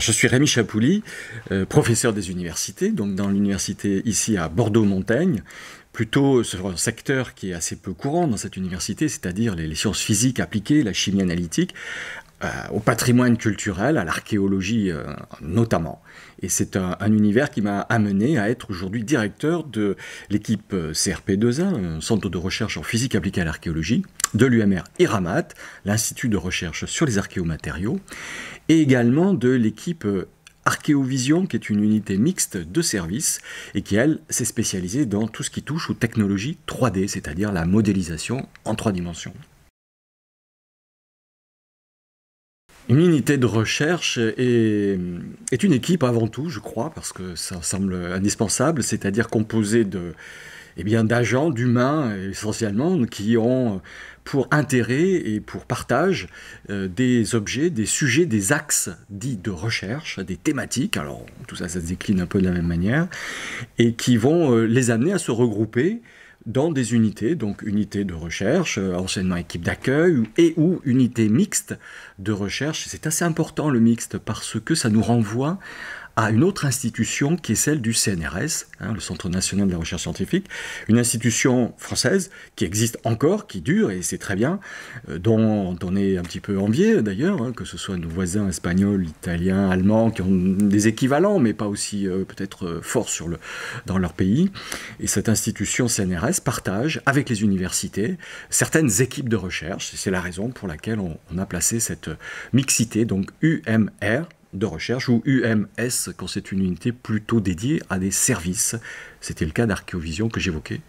je suis Rémi Chapouli, euh, professeur des universités, donc dans l'université ici à bordeaux Montaigne, plutôt sur un secteur qui est assez peu courant dans cette université, c'est-à-dire les, sciences physiques appliquées, la chimie analytique, euh, au patrimoine culturel, à l'archéologie euh, notamment. Et c'est un, univers qui m'a amené à être aujourd'hui directeur de l'équipe crp 2 un centre de recherche en physique appliquée à l'archéologie, de l'UMR IRAMAT, l'Institut de recherche sur les archéomatériaux, et également de l'équipe euh, Archéovision, qui est une unité mixte de services et qui, elle, s'est spécialisée dans tout ce qui touche aux technologies 3D, c'est-à-dire la modélisation en trois dimensions. Une unité de recherche est, une équipe avant tout, je crois, parce que ça semble indispensable, c'est-à-dire composée de, eh bien, d'agents, d'humains essentiellement, qui ont pour intérêt et pour partage euh, des objets, des sujets, des axes dits de recherche, des thématiques, alors tout ça ça se décline un peu de la même manière, et qui vont euh, les amener à se regrouper dans des unités, donc unités de recherche, euh, enseignement, équipe d'accueil et ou unités mixtes de recherche. C'est assez important le mixte parce que ça nous renvoie à une autre institution qui est celle du CNRS, hein, le Centre national de la recherche scientifique, une institution française qui existe encore, qui dure, et c'est très bien, euh, dont on est un petit peu envié d'ailleurs, hein, que ce soit nos voisins espagnols, italiens, allemands, qui ont des équivalents, mais pas aussi euh, peut-être euh, forts dans leur pays. Et cette institution CNRS partage avec les universités certaines équipes de recherche, c'est la raison pour laquelle on a placé cette mixité, donc UMR, de recherche ou UMS quand c'est une unité plutôt dédiée à des services. C'était le cas d'Archéovision que j'évoquais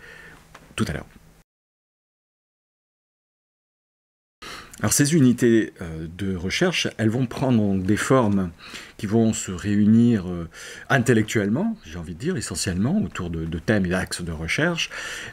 tout à l'heure. Alors ces unités euh, de recherche, elles vont prendre des formes qui vont se réunir euh, intellectuellement, j'ai envie de dire, essentiellement autour de, thèmes et d'axes de recherche,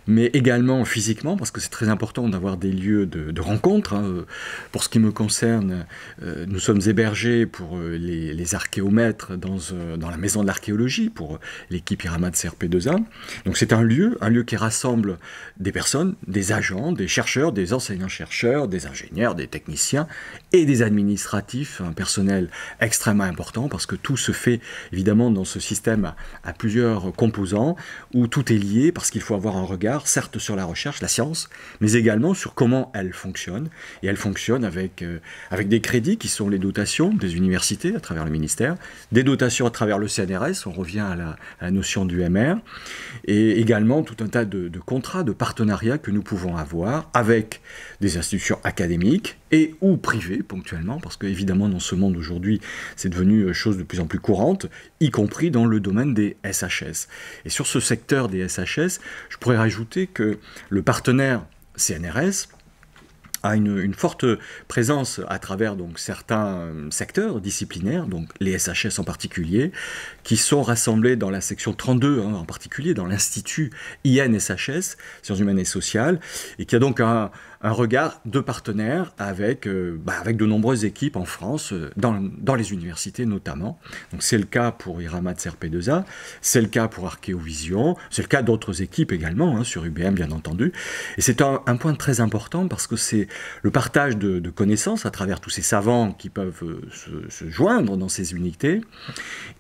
mais également physiquement, parce que c'est très important d'avoir des lieux de, rencontre. Hein. Pour ce qui me concerne, euh, nous sommes hébergés pour les, archéomètres dans, dans, la maison de l'archéologie, pour l'équipe Pyramide CRP2A. Donc c'est un lieu, un lieu qui rassemble des personnes, des agents, des chercheurs, des enseignants-chercheurs, des ingénieurs, des techniciens et des administratifs, un personnel extrêmement important parce que tout se fait évidemment dans ce système à plusieurs composants où tout est lié parce qu'il faut avoir un regard certes sur la recherche, la science, mais également sur comment elle fonctionne. Et elle fonctionne avec, euh, avec des crédits qui sont les dotations des universités à travers le ministère, des dotations à travers le CNRS, on revient à la, notion du MR, et également tout un tas de contrats, de partenariats que nous pouvons avoir avec des institutions académiques et ou privé ponctuellement, parce que évidemment dans ce monde aujourd'hui c'est devenu euh, chose de plus en plus courante, y compris dans le domaine des SHS. Et sur ce secteur des SHS, je pourrais rajouter que le partenaire CNRS, a une, forte présence à travers donc certains euh, secteurs disciplinaires, donc les SHS en particulier, qui sont rassemblés dans la section 32 hein, en particulier, dans l'institut INSHS, Sciences Humaines et Sociales, et qui a donc un, un regard de partenaire avec, euh, bah, avec de nombreuses équipes en France, euh, dans, dans les universités notamment. Donc c'est le cas pour Iramat CRP2A, c'est le cas pour Archéovision, c'est le cas d'autres équipes également, hein, sur UBM bien entendu. Et c'est un, point très important parce que c'est le partage de, connaissances à travers tous ces savants qui peuvent euh, se, joindre dans ces unités,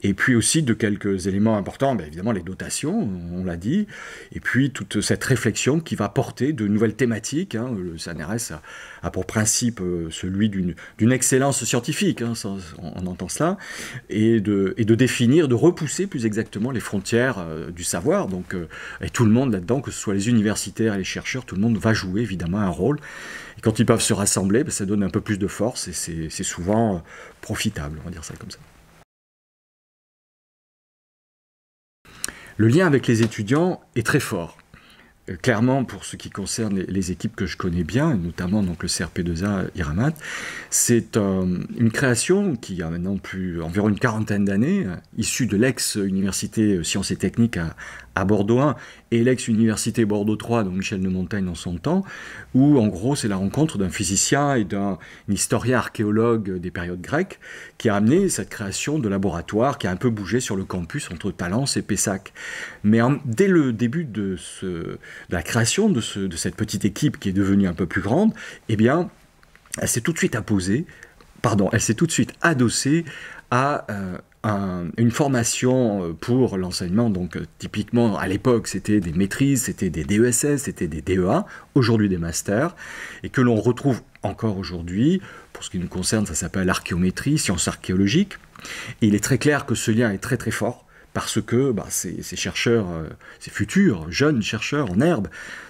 et puis aussi de quelques éléments importants, bah, évidemment les dotations, on l'a dit, et puis toute cette réflexion qui va porter de nouvelles thématiques. Hein, le CNRS a, pour principe euh, celui d'une excellence scientifique, hein, on, entend cela, et de, définir, de repousser plus exactement les frontières euh, du savoir. Donc, euh, et tout le monde là-dedans, que ce soit les universitaires et les chercheurs, tout le monde va jouer évidemment un rôle. Et quand ils peuvent se rassembler, ben, ça donne un peu plus de force et c'est souvent profitable, on va dire ça comme ça. Le lien avec les étudiants est très fort. Euh, clairement, pour ce qui concerne les, équipes que je connais bien, notamment donc le CRP2A Iramat, c'est euh, une création qui a maintenant plus environ une quarantaine d'années, euh, issue de l'ex-université sciences et techniques à, Bordeaux 1 et l'ex-université Bordeaux 3, donc Michel de Montaigne en son temps, où en gros c'est la rencontre d'un physicien et d'un historien archéologue des périodes grecques qui a amené cette création de laboratoire qui a un peu bougé sur le campus entre Talence et Pessac. Mais dès le début de ce de la création de, de cette petite équipe qui est devenue un peu plus grande, eh bien, elle s'est tout de suite apposée, pardon, elle s'est tout de suite adossée à euh, une formation euh, pour l'enseignement. Donc, euh, typiquement, à l'époque, c'était des maîtrises, c'était des DESS, c'était des DEA, aujourd'hui des masters, et que l'on retrouve encore aujourd'hui. Pour ce qui nous concerne, ça s'appelle archéométrie, sciences archéologiques. il est très clair que ce lien est très très fort parce que bah, ces, chercheurs, euh, ces futurs jeunes chercheurs en herbe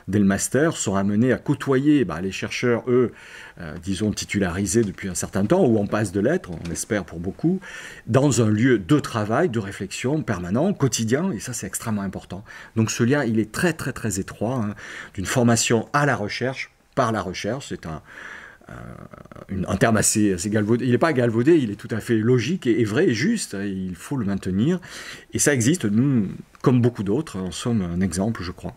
dès le master, sont amenés à côtoyer bah, les chercheurs, eux, euh, disons, titularisés depuis un certain temps, ou on passe de l'être, on espère pour beaucoup, dans un lieu de travail, de réflexion permanent, quotidien, et ça c'est extrêmement important. Donc ce lien, il est très très très étroit, hein, d'une formation à la recherche, par la recherche, c'est un euh, un terme assez, galvaudé. Il n'est pas galvaudé, il est tout à fait logique et, vrai et juste. Hein, il faut le maintenir. Et ça existe, nous, comme beaucoup d'autres, en sommes un exemple, je crois.